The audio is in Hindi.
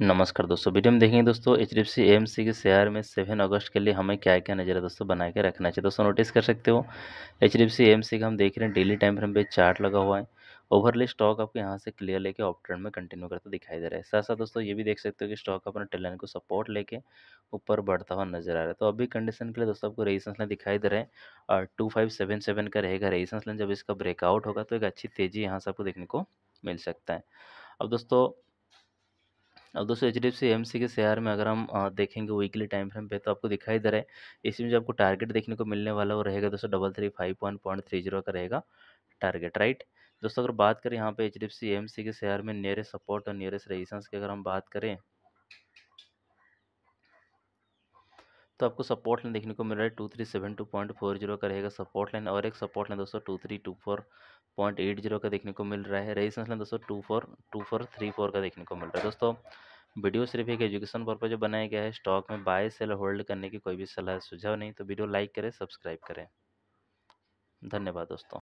नमस्कार दोस्तों वीडियो में देखेंगे दोस्तों H D F C M C के शेयर में सेवन अगस्त के लिए हमें क्या क्या नजर है दोस्तों बना के रखना चाहिए दोस्तों नोटिस कर सकते हो H D F C M C का हम देख रहे हैं डेली टाइम फ्रेम पे चार्ट लगा हुआ है ओवरली स्टॉक आपको यहाँ से क्लियर लेके ऑफ ट्रेंड में कंटिन्यू करता दिखाई दे रहा है साथ साथ दोस्तों ये भी देख सकते हो कि स्टॉक अपने टेलन को सपोर्ट लेके ऊपर बढ़ता हुआ नजर आ रहा है तो अभी कंडीशन के लिए दोस्तों आपको रेजिस्टेंस लाइन दिखाई दे रहा है और टू फाइव सेवन सेवन का रहेगा रेजिस्टेंस लाइन जब इसका ब्रेकआउट होगा तो एक अच्छी तेज़ी यहाँ से आपको देखने को मिल सकता है अब दोस्तों अब दोस्तों H D F C M C के शेयर में अगर हम देखेंगे वीकली टाइम फ्रेम पे तो आपको दिखाई दे रहा है इसमें जो आपको टारगेट देखने को मिलने वाला वो रहेगा दोस्तों double three five one point three zero का रहेगा टारगेट राइट दोस्तों अगर बात करें यहाँ पे H D C M C के शेयर में नियरेस्ट सपोर्ट और नियरेस्ट रेजिस्टेंस की अगर हम बात करें तो आपको सपोर्ट लाइन देखने को मिल रहा है two three seven two point four zero का रहेगा सपोर्ट लाइन और एक सपोर्ट लाइन दोस्तों two three two four point eight zero का देखने को मिल रहा है रेजिस्टेंस लाइन दोस्तों two four two four three four का देखने को मिल रहा है दोस्तों वीडियो सिर्फ एक एजुकेशन पर्पज बनाया गया है स्टॉक में बाय सेल होल्ड करने की कोई भी सलाह सुझाव नहीं तो वीडियो लाइक करें सब्सक्राइब करें धन्यवाद दोस्तों